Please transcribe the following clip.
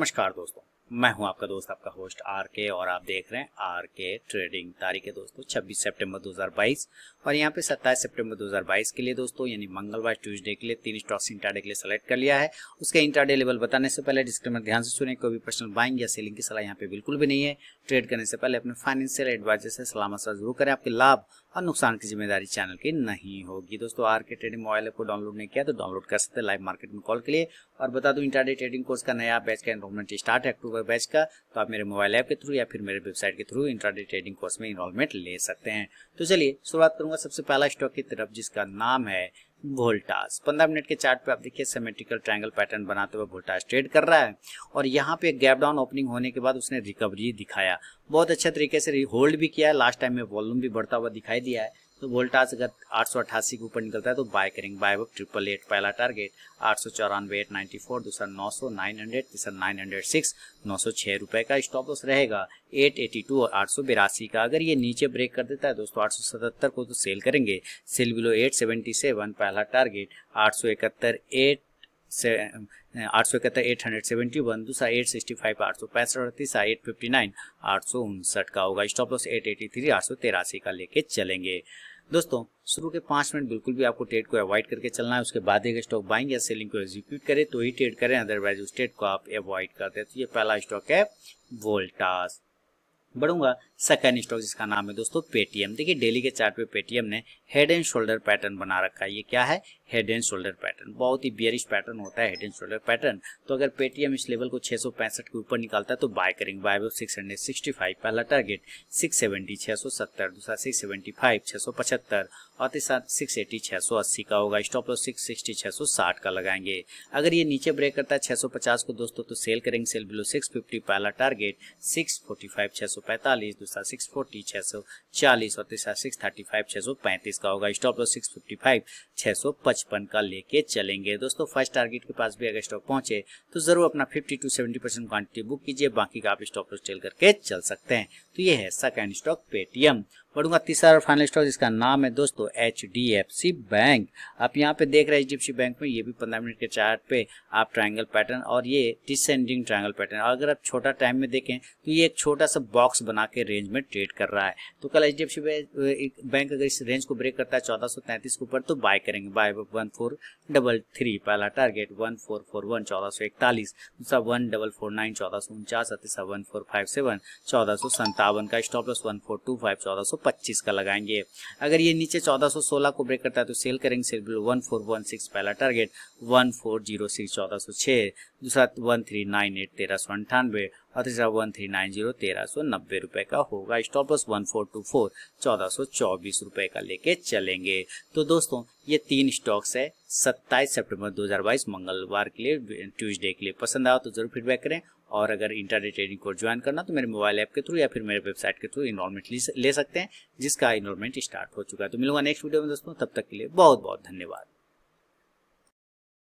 नमस्कार दोस्तों मैं हूं आपका दोस्त आपका होस्ट आर के और आप देख रहे हैं आर के ट्रेडिंग तारीख है दोस्तों 26 सितंबर 2022 और यहां पे 27 सितंबर 2022 के लिए दोस्तों यानी मंगलवार ट्यूसडे के लिए तीन स्टॉक्स इंटरडे के लिए सेलेक्ट कर लिया है उसके इंटरडे लेवल बताने से पहले डिस्क्लेमर ध्यान से सुने कोई भी पर्सनल बाइंग या सेलिंग की सलाह यहाँ पे बिल्कुल भी नहीं है ट्रेड करने से पहले अपने फाइनेंशियल एडवाइजर से सलाह मसला जरूर करें आपके लाभ और नुकसान की जिम्मेदारी चैनल की नहीं होगी दोस्तों R K trading mobile app को डाउनलोड नहीं किया तो डाउनलोड कर सकते हैं लाइव मार्केट में कॉल के लिए और बता दूं इंटरडे ट्रेडिंग कोर्स का नया बैच का इनरोलमेंट स्टार्ट है अक्टूबर बैच का तो आप मेरे मोबाइल ऐप के थ्रू या फिर मेरे वेबसाइट के थ्रू इंटरडे ट्रेडिंग कोर्स में इनरोलमेंट ले सकते हैं तो चलिए शुरुआत करूंगा सबसे पहला स्टॉक की तरफ जिसका नाम है वोल्टास पंद्रह मिनट के चार्ट पे आप देखिए सेमेट्रिकल ट्रायंगल पैटर्न बनाते हुए वोल्टास ट्रेड कर रहा है और यहाँ पे गैप डाउन ओपनिंग होने के बाद उसने रिकवरी दिखाया बहुत अच्छे तरीके से होल्ड भी किया है लास्ट टाइम में वॉल्यूम भी बढ़ता हुआ दिखाई दिया है तो वोल्टास अगर आठ के ऊपर निकलता है तो बाय करेंगे बाय बुक ट्रिपल एट पहला टारगेट आठ सौ चौरानवे एट नाइन्टी फोर दूसरा नौ सौ नाइन हंड्रेड तीसरा नाइन हंड्रेड सिक्स नौ सौ छः रुपये का स्टॉप लॉस रहेगा एट एटी टू और आठ सौ बिरासी का अगर ये नीचे ब्रेक कर देता है दोस्तों आठ सौ सतहत्तर को तो सेल करेंगे sell below eight seventy seven पहला टारगेट आठ सौ इकहत्तर एट से आठ सौ इकहत्तर एट हंड्रेड सेवेंटी वन दूसरा एट सिक्सटी फाइव आठ सौ पैंसठ और तीसरा एट फिफ्टी नाइन आठ सौ उनसठ का होगा stop loss eight eighty three आठ सौ तेरासी का लेके चलेंगे दोस्तों शुरू के पांच मिनट बिल्कुल भी आपको ट्रेड को अवॉइड करके चलना है उसके बाद स्टॉक बाइंग या सेलिंग को एग्जीक्यूट करें तो ही ट्रेड करें अदरवाइज उस ट्रेड को आप अवॉइड कर हैं तो ये पहला स्टॉक है वोल्टास बढ़ूंगा सेकेंड स्टॉक जिसका नाम है दोस्तों पेटीएम देखिए डेली के चार्ट पे पेटीएम ने हेड एंड शोल्डर पैटर्न बना रखा है ये क्या है हेड एंड शोल्डर पैटर्न बहुत ही बियरिश पैटर्न होता है हेड एंड शोल्डर पैटर्न तो अगर पेटीएम इस लेवल को 665 के ऊपर निकालता है तो बाय करेंगे बाय सिक्स 665 पहला टारगेट सिक्स सेवेंटी दूसरा सिक्स सेवेंटी और तीसरा 680 680 का होगा स्टॉप लॉस 660 660 का लगाएंगे अगर ये नीचे ब्रेक करता है 650 को दोस्तों तो सेल करेंगे सेल बिलो 650 पहला टारगेट 645 645 सौ पैंतालीस दूसरा सिक्स फोर्टी छः सौ चालीस और तीसरा सिक्स थर्टी फाइव छः सौ पैंतीस का होगा stop loss six fifty five छः सौ पचपन का लेके चलेंगे दोस्तों फर्स्ट टारगेट के पास भी अगर स्टॉक पहुंचे तो ज़रूर अपना fifty to seventy percent quantity book कीजिए बाकी का आप स्टॉप लॉस सेल करके चल सकते हैं तो ये है सेकंड स्टॉक पेटीएम बढ़ूंगा तीसरा और फाइनल स्टॉक जिसका नाम है दोस्तों H D F C bank आप यहाँ पे देख रहे हैं H D F C bank में ये भी पंद्रह मिनट के चार्ट पे आप ट्रायंगल पैटर्न और ये डिसेंडिंग ट्रायंगल पैटर्न और अगर आप छोटा टाइम में देखें तो ये एक छोटा सा बॉक्स स्टॉक्स बना के रेंज में ट्रेड कर रहा है तो कल एच डी बैंक अगर इस रेंज को ब्रेक करता है चौदह सौ तैंतीस के ऊपर तो बाय करेंगे buy one four double three पहला target one four four one चौदह सौ इकतालीस दूसरा वन डबल फोर नाइन चौदह सौ उनचास और तीसरा वन फोर फाइव सेवन चौदह सौ संतावन का stop loss one four two five चौदह सौ पच्चीस का लगाएंगे अगर ये नीचे चौदह सौ सोलह को ब्रेक करता है तो सेल करेंगे sell below one four one six पहला target one four zero six चौदह सौ छः दूसरा वन थ्री नाइन एट तेरह सौ अंठानवे और तीसरा वन थ्री नाइन जीरो तेरह सौ नब्बे रूपए का होगा stop loss one four two four चौदह सौ चौबीस रुपये का लेके चलेंगे तो दोस्तों ये तीन स्टॉक्स है सत्ताईस सितंबर बाईस मंगलवार के लिए ट्यूसडे के लिए पसंद आओ तो जरूर फीडबैक करें और अगर इंटरनेट ट्रेडिंग कोर्स ज्वाइन करना तो मेरे मोबाइल ऐप के थ्रू या फिर मेरे वेबसाइट के थ्रू इनरोलमेंट ले सकते हैं जिसका इनरोलमेंट स्टार्ट हो चुका है तो मिलूंगा नेक्स्ट वीडियो में दोस्तों तब तक के लिए बहुत बहुत धन्यवाद